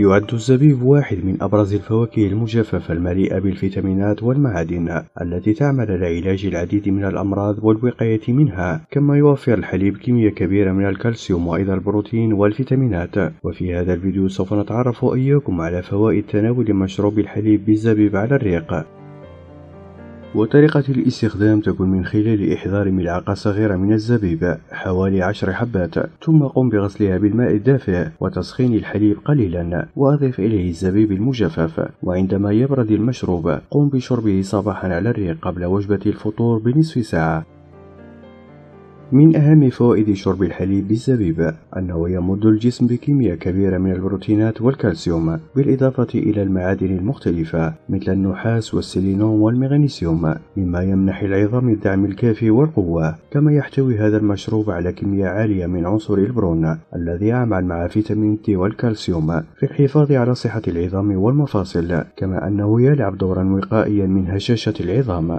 يعد الزبيب واحد من أبرز الفواكه المجففة المليئة بالفيتامينات والمعادن التي تعمل لعلاج العديد من الأمراض والوقاية منها كما يوفر الحليب كمية كبيرة من الكالسيوم وأيضا البروتين والفيتامينات وفي هذا الفيديو سوف نتعرف إياكم على فوائد تناول مشروب الحليب بالزبيب على الريق وطريقة الاستخدام تكون من خلال إحضار ملعقة صغيرة من الزبيب حوالي عشر حبات ثم قم بغسلها بالماء الدافئ وتسخين الحليب قليلا وأضف إليه الزبيب المجفف وعندما يبرد المشروب قم بشربه صباحا على الريق قبل وجبة الفطور بنصف ساعة من أهم فوائد شرب الحليب بالزبيب أنه يمد الجسم بكمية كبيرة من البروتينات والكالسيوم بالإضافة إلى المعادن المختلفة مثل النحاس والسيلينوم والمغنيسيوم مما يمنح العظام الدعم الكافي والقوة كما يحتوي هذا المشروب على كمية عالية من عنصر البرون الذي يعمل مع فيتامين تي والكالسيوم في الحفاظ على صحة العظام والمفاصل كما أنه يلعب دورا وقائيا من هشاشة العظام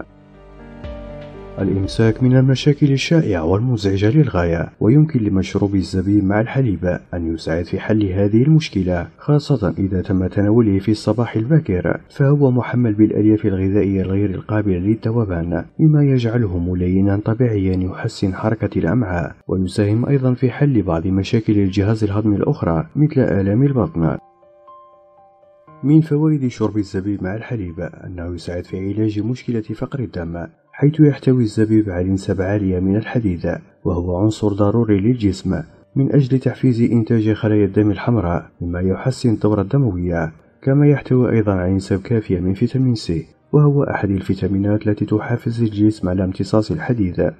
الإمساك من المشاكل الشائعة والمزعجة للغاية ويمكن لمشروب الزبيب مع الحليب أن يساعد في حل هذه المشكلة خاصة إذا تم تناوله في الصباح الباكر فهو محمل بالألياف الغذائية الغير القابلة للذوبان مما يجعله ملينا طبيعيا يحسن حركة الأمعاء ويساهم أيضا في حل بعض مشاكل الجهاز الهضمي الأخرى مثل آلام البطن من فوائد شرب الزبيب مع الحليب أنه يساعد في علاج مشكلة فقر الدم حيث يحتوي الزبيب على عالية من الحديد وهو عنصر ضروري للجسم من أجل تحفيز إنتاج خلايا الدم الحمراء مما يحسن الدورة الدموية كما يحتوي أيضا على نسب كافية من فيتامين سي وهو أحد الفيتامينات التي تحفز الجسم على امتصاص الحديد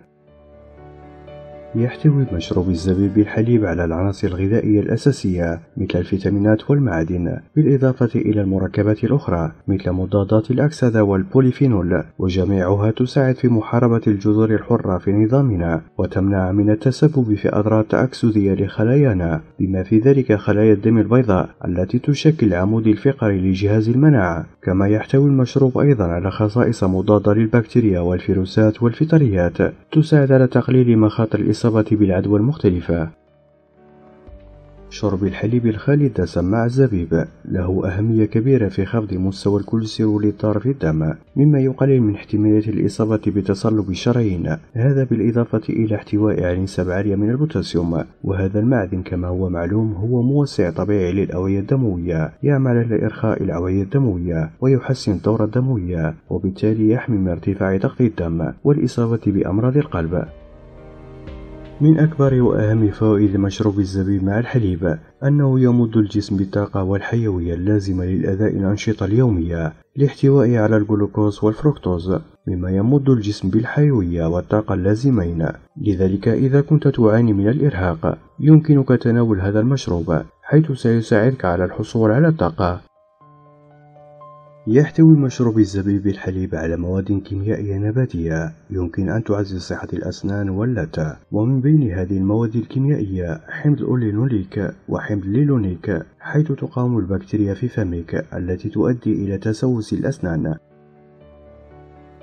يحتوي مشروب الزبيب الحليب على العناصر الغذائية الأساسية مثل الفيتامينات والمعادن بالإضافة إلى المركبات الأخرى مثل مضادات الأكسدة والبوليفينول وجميعها تساعد في محاربة الجذور الحرة في نظامنا وتمنع من التسبب في أضرار تأكسدية لخلايانا بما في ذلك خلايا الدم البيضاء التي تشكل العمود الفقري لجهاز المناعة كما يحتوي المشروب أيضا على خصائص مضادة للبكتيريا والفيروسات والفطريات تساعد على تقليل مخاطر الإصابة الإصابة بالعدوى المختلفة شرب الحليب الخالد مع الزبيب له أهمية كبيرة في خفض مستوى الكوليسترول الضار في الدم مما يقلل من احتمالية الإصابة بتصلب الشرايين هذا بالإضافة إلى احتواء نسب عالية من البوتاسيوم وهذا المعدن كما هو معلوم هو موسع طبيعي للأوعية الدموية يعمل على إرخاء الأوعية الدموية ويحسن الدورة الدموية وبالتالي يحمي من ارتفاع ضغط الدم والإصابة بأمراض القلب من أكبر وأهم فوائد مشروب الزبيب مع الحليب أنه يمد الجسم بالطاقة والحيوية اللازمة للأداء الأنشطة اليومية لاحتوائه على الجلوكوز والفركتوز مما يمد الجسم بالحيوية والطاقة اللازمين لذلك إذا كنت تعاني من الإرهاق يمكنك تناول هذا المشروب حيث سيساعدك على الحصول على الطاقة يحتوي مشروب الزبيب الحليب على مواد كيميائية نباتية يمكن أن تعزز صحة الأسنان واللتة ومن بين هذه المواد الكيميائية حمض أولينوليك وحمض ليلونيك حيث تقاوم البكتيريا في فمك التي تؤدي إلى تسوس الأسنان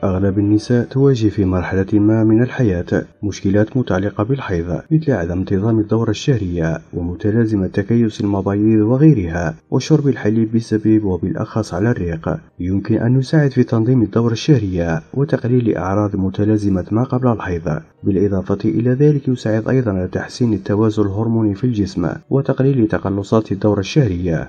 أغلب النساء تواجه في مرحلة ما من الحياة مشكلات متعلقة بالحيض مثل عدم انتظام الدورة الشهرية ومتلازمة تكيس المبايض وغيرها وشرب الحليب بالزبيب وبالأخص على الريق يمكن أن يساعد في تنظيم الدورة الشهرية وتقليل أعراض متلازمة ما قبل الحيض بالإضافة إلى ذلك يساعد أيضا على تحسين التوازن الهرموني في الجسم وتقليل تقلصات الدورة الشهرية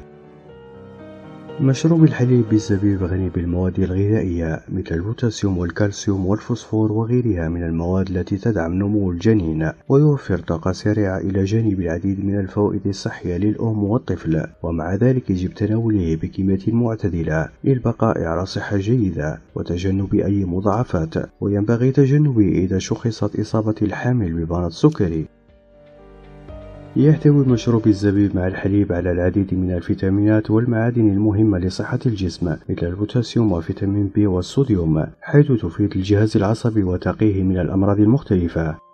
مشروب الحليب بالزبيب غني بالمواد الغذائية مثل البوتاسيوم والكالسيوم والفوسفور وغيرها من المواد التي تدعم نمو الجنين ويوفر طاقة سريعة إلى جانب العديد من الفوائد الصحية للأم والطفل ومع ذلك يجب تناوله بكمية معتدلة للبقاء على صحة جيدة وتجنب أي مضاعفات وينبغي تجنبه إذا شخصت إصابة الحامل بمرض سكري يحتوي مشروب الزبيب مع الحليب على العديد من الفيتامينات والمعادن المهمة لصحة الجسم مثل البوتاسيوم وفيتامين بي والصوديوم حيث تفيد الجهاز العصبي وتقيه من الأمراض المختلفة